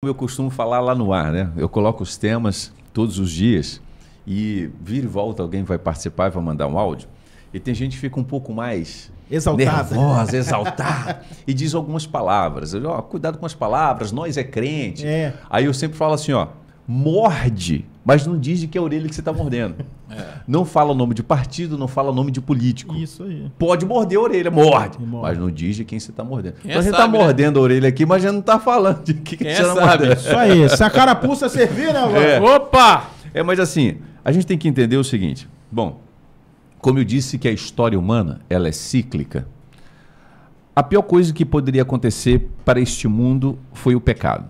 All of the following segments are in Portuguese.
Como eu costumo falar lá no ar, né? Eu coloco os temas todos os dias e vira e volta alguém vai participar e vai mandar um áudio. E tem gente que fica um pouco mais exaltada, nervosa, exaltada e diz algumas palavras. ó, cuidado com as palavras, nós é crente. É. Aí eu sempre falo assim, ó, morde, mas não diz de que é a orelha que você está mordendo. É. Não fala o nome de partido, não fala o nome de político. Isso aí. Pode morder a orelha, morde. morde. Mas não diz de quem você está mordendo. então a gente está né? mordendo a orelha aqui, mas a gente não está falando de quem você está mordendo. Isso aí. Se a carapuça servir, né, mano? É. Opa! É, mas assim, a gente tem que entender o seguinte. Bom, como eu disse que a história humana ela é cíclica, a pior coisa que poderia acontecer para este mundo foi o pecado.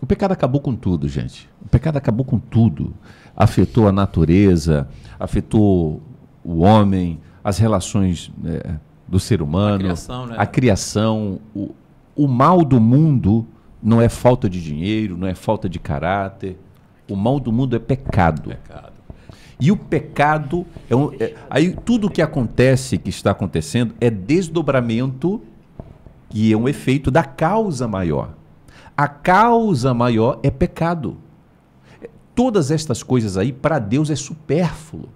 O pecado acabou com tudo, gente. O pecado acabou com tudo. Afetou a natureza, afetou o homem, as relações é, do ser humano, a criação, né? a criação o, o mal do mundo não é falta de dinheiro, não é falta de caráter. O mal do mundo é pecado. pecado. E o pecado é, um, é, aí tudo que acontece, que está acontecendo, é desdobramento e é um efeito da causa maior a causa maior é pecado. Todas estas coisas aí, para Deus, é supérfluo.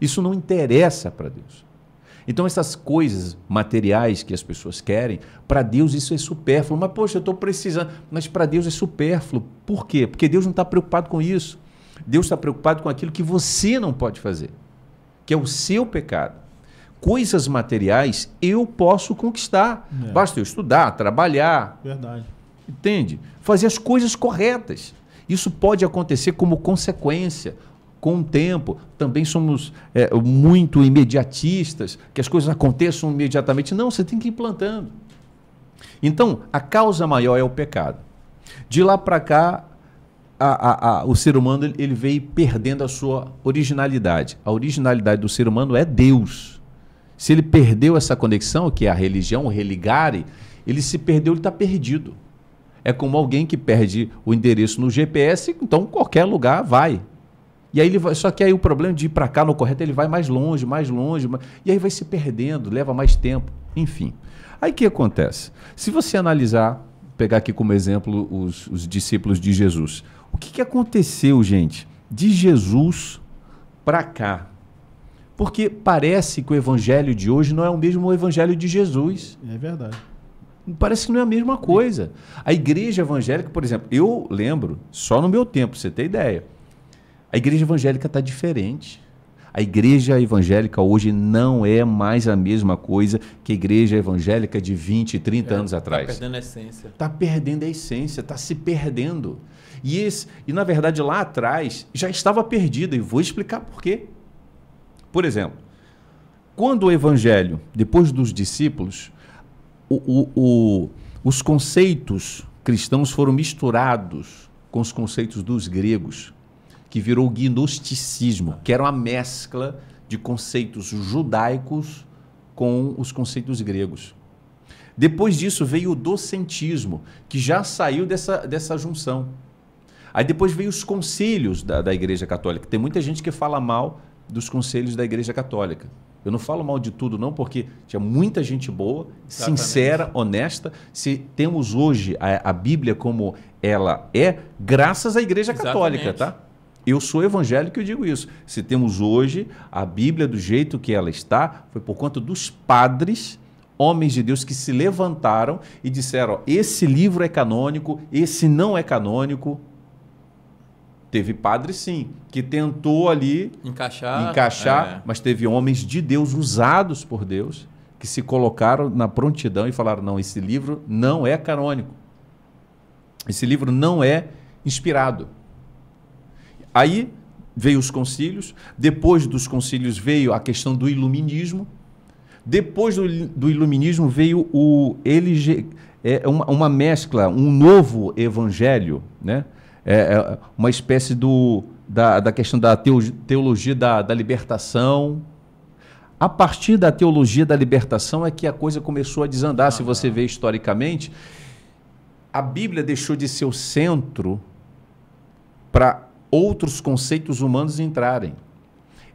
Isso não interessa para Deus. Então, essas coisas materiais que as pessoas querem, para Deus isso é supérfluo. Mas, poxa, eu estou precisando. Mas para Deus é supérfluo. Por quê? Porque Deus não está preocupado com isso. Deus está preocupado com aquilo que você não pode fazer, que é o seu pecado. Coisas materiais eu posso conquistar. É. Basta eu estudar, trabalhar. Verdade. Entende? Fazer as coisas corretas. Isso pode acontecer como consequência. Com o tempo, também somos é, muito imediatistas, que as coisas aconteçam imediatamente. Não, você tem que ir plantando. Então, a causa maior é o pecado. De lá para cá, a, a, a, o ser humano ele veio perdendo a sua originalidade. A originalidade do ser humano é Deus. Se ele perdeu essa conexão, que é a religião, o religare, ele se perdeu, ele está perdido. É como alguém que perde o endereço no GPS, então qualquer lugar vai. E aí ele vai, só que aí o problema de ir para cá no correto, ele vai mais longe, mais longe, e aí vai se perdendo, leva mais tempo, enfim. Aí o que acontece? Se você analisar, pegar aqui como exemplo os, os discípulos de Jesus, o que, que aconteceu, gente, de Jesus para cá? Porque parece que o evangelho de hoje não é o mesmo evangelho de Jesus. É verdade. Parece que não é a mesma coisa. A igreja evangélica, por exemplo, eu lembro, só no meu tempo, você tem ideia. A igreja evangélica está diferente. A igreja evangélica hoje não é mais a mesma coisa que a igreja evangélica de 20, 30 é, anos tá atrás. Está perdendo a essência. Está perdendo a essência, está se perdendo. E, esse, e, na verdade, lá atrás já estava perdida, e vou explicar por quê. Por exemplo, quando o evangelho, depois dos discípulos, o, o, o, os conceitos cristãos foram misturados com os conceitos dos gregos, que virou o gnosticismo, que era uma mescla de conceitos judaicos com os conceitos gregos. Depois disso veio o docentismo, que já saiu dessa, dessa junção. Aí depois veio os concílios da, da Igreja Católica. Tem muita gente que fala mal dos conselhos da Igreja Católica. Eu não falo mal de tudo, não, porque tinha muita gente boa, Exatamente. sincera, honesta. Se temos hoje a, a, Bíblia como ela é, graças à Igreja Exatamente. Católica, tá? Eu sou evangélico e digo isso. Se temos hoje a Bíblia do jeito que ela está, foi por conta dos padres, homens de Deus, que se levantaram e disseram: ó, esse livro é canônico, esse não é canônico, Teve padre, sim, que tentou ali encaixar, encaixar é. mas teve homens de Deus usados por Deus que se colocaram na prontidão e falaram: não, esse livro não é canônico. Esse livro não é inspirado. Aí veio os concílios, depois dos concílios veio a questão do iluminismo, depois do, do iluminismo veio o LG, é uma, uma mescla, um novo evangelho, né? É, é, uma espécie do, da, da questão da teologia da, da libertação. A partir da teologia da libertação é que a coisa começou a desandar, ah, se você vê historicamente. A Bíblia deixou de ser o centro para outros conceitos humanos entrarem.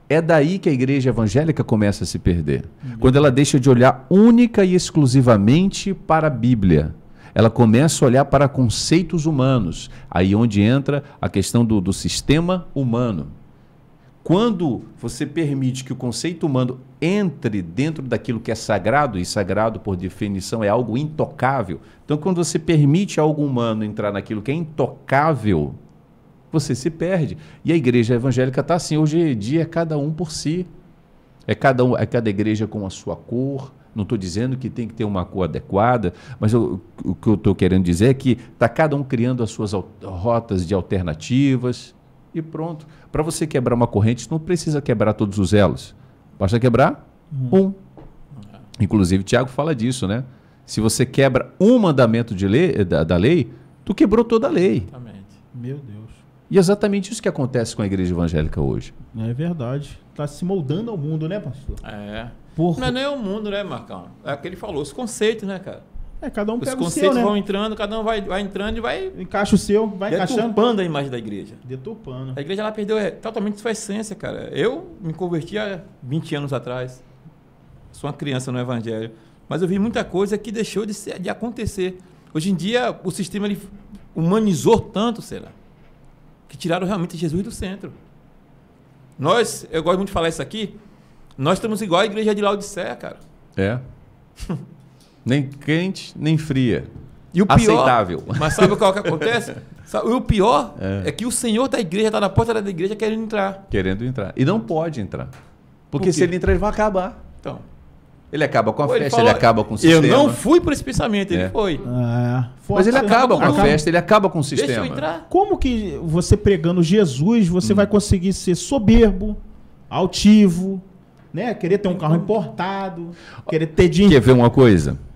É daí que a igreja evangélica começa a se perder. Uhum. Quando ela deixa de olhar única e exclusivamente para a Bíblia ela começa a olhar para conceitos humanos, aí onde entra a questão do, do sistema humano. Quando você permite que o conceito humano entre dentro daquilo que é sagrado, e sagrado, por definição, é algo intocável. Então, quando você permite algo humano entrar naquilo que é intocável, você se perde. E a igreja evangélica está assim. Hoje em dia é cada um por si. É cada, um, é cada igreja com a sua cor, não estou dizendo que tem que ter uma cor adequada, mas eu, o que eu estou querendo dizer é que está cada um criando as suas rotas de alternativas e pronto. Para você quebrar uma corrente, não precisa quebrar todos os elos. Basta quebrar uhum. um. Inclusive, Tiago fala disso, né? Se você quebra um mandamento de lei, eh, da, da lei, tu quebrou toda a lei. Exatamente. Meu Deus. E é exatamente isso que acontece com a igreja evangélica hoje. É verdade. Está se moldando ao mundo, né, pastor? É porco. Não é nem o mundo, né, Marcão? É aquele falou, os conceitos, né, cara? É, cada um os pega o seu, Os né? conceitos vão entrando, cada um vai, vai entrando e vai... Encaixa o seu, vai encaixando. Deturpando a imagem da igreja. Deturpando. A igreja, ela perdeu é, totalmente sua essência, cara. Eu me converti há 20 anos atrás. Sou uma criança no evangelho. Mas eu vi muita coisa que deixou de, ser, de acontecer. Hoje em dia, o sistema ele humanizou tanto, será? Que tiraram realmente Jesus do centro. Nós, eu gosto muito de falar isso aqui, nós estamos igual a igreja de Laodiceia, cara. É. nem quente, nem fria. E o pior, Aceitável. Mas sabe o que acontece? o pior é. é. que o senhor da igreja está na porta da igreja querendo entrar. Querendo entrar. E não pode entrar. Porque Por se ele entrar, ele vai acabar. Então. Ele acaba com a festa, ele, falou, ele, acaba com o sistema. Eu não fui por esse pensamento, ele é. foi. É, foi. Mas ele acaba com a festa, ele acaba com o sistema. Deixa eu entrar. Como que você pregando Jesus, você hum. vai conseguir ser soberbo, altivo, né? Querer ter um carro então, importado, querer ter dinheiro. Quer ver uma coisa?